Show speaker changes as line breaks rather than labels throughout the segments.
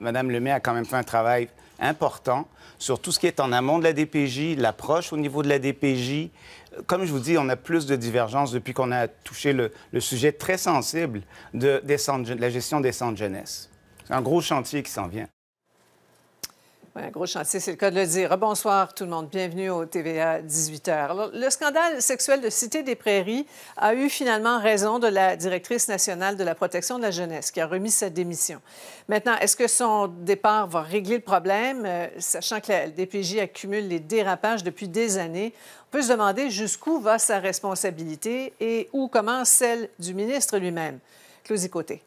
Mme Lemay a quand même fait un travail important sur tout ce qui est en amont de la DPJ, l'approche au niveau de la DPJ. Comme je vous dis, on a plus de divergences depuis qu'on a touché le, sujet très sensible de, la gestion des centres jeunesse. C'est un gros chantier qui s'en vient.
Un gros chantier, c'est le cas de le dire. Bonsoir tout le monde, bienvenue au TVA 18h. le scandale sexuel de Cité des Prairies a eu finalement raison de la directrice nationale de la protection de la jeunesse qui a remis sa démission. Maintenant, est-ce que son départ va régler le problème, euh, sachant que la DPJ accumule les dérapages depuis des années? On peut se demander jusqu'où va sa responsabilité et où commence celle du ministre lui-même. Closie Côté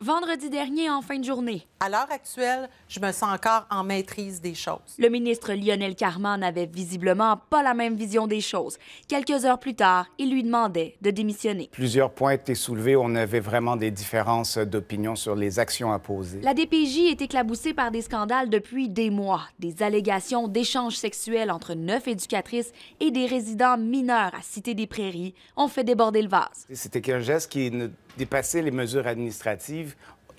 vendredi dernier en fin de journée. À l'heure actuelle, je me sens encore en maîtrise des choses. Le ministre Lionel Carman n'avait visiblement pas la même vision des choses. Quelques heures plus tard, il lui demandait
de démissionner. Plusieurs points étaient soulevés. On avait vraiment des différences d'opinion sur les actions à poser. La
DPJ est éclaboussée par des scandales depuis des mois. Des allégations d'échanges sexuels entre neuf éducatrices et des résidents mineurs à Cité des Prairies ont fait déborder le vase.
C'était un geste qui dépassait les mesures administratives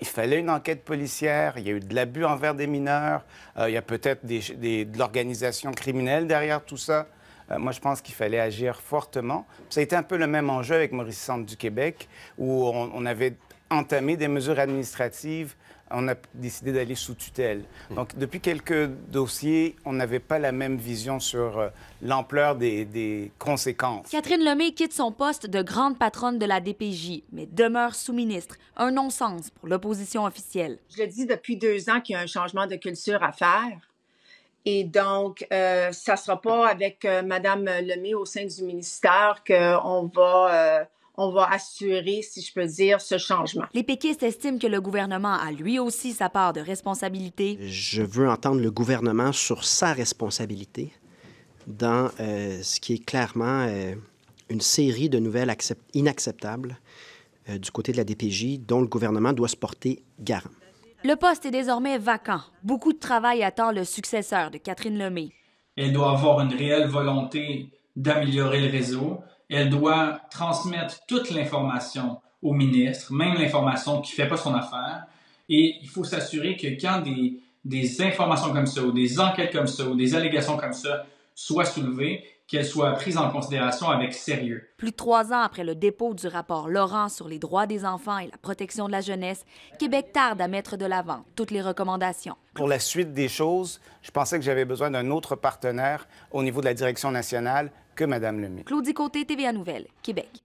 il fallait une enquête policière, il y a eu de l'abus envers des mineurs, euh, il y a peut-être de l'organisation criminelle derrière tout ça. Euh, moi, je pense qu'il fallait agir fortement. Ça a été un peu le même enjeu avec Maurice Centre du Québec, où on avait entamé des mesures administratives, on a décidé d'aller sous tutelle. Hmm. Donc, depuis quelques dossiers, on n'avait pas la même vision sur euh, l'ampleur des, conséquences.
Catherine Lemay quitte son poste de grande patronne de la DPJ, mais demeure sous-ministre. Un non-sens pour l'opposition officielle. Je le dis depuis deux ans qu'il y a un changement de culture à faire. Et donc, euh, ça ne sera pas avec euh, Madame Mme Lemay au sein du ministère qu'on va on va assurer, si je peux dire, ce changement. Les péquistes estiment que le gouvernement a lui aussi sa part de responsabilité. Je
veux entendre le gouvernement sur sa responsabilité dans euh, ce qui est clairement euh, une série de nouvelles inacceptables euh, du côté de la DPJ dont le gouvernement doit se porter garant.
Le poste est désormais vacant. Beaucoup de travail attend le successeur de Catherine Lemay.
Elle doit avoir une réelle volonté d'améliorer le réseau, elle doit transmettre toute l'information au ministre, même l'information qui ne fait pas son affaire. Et il faut s'assurer que quand des, informations comme ça, ou des enquêtes comme ça, ou des allégations comme ça soit soulevée, qu'elle soit prise en considération avec sérieux.
Plus de trois ans après le dépôt du rapport Laurent sur les droits des enfants et la protection de la jeunesse, Québec tarde à mettre de l'avant toutes les recommandations.
Pour la suite des choses, je pensais que j'avais besoin d'un autre partenaire au niveau de la direction nationale que Mme Lemieux.
Claudie Côté, TVA Nouvelle, Québec.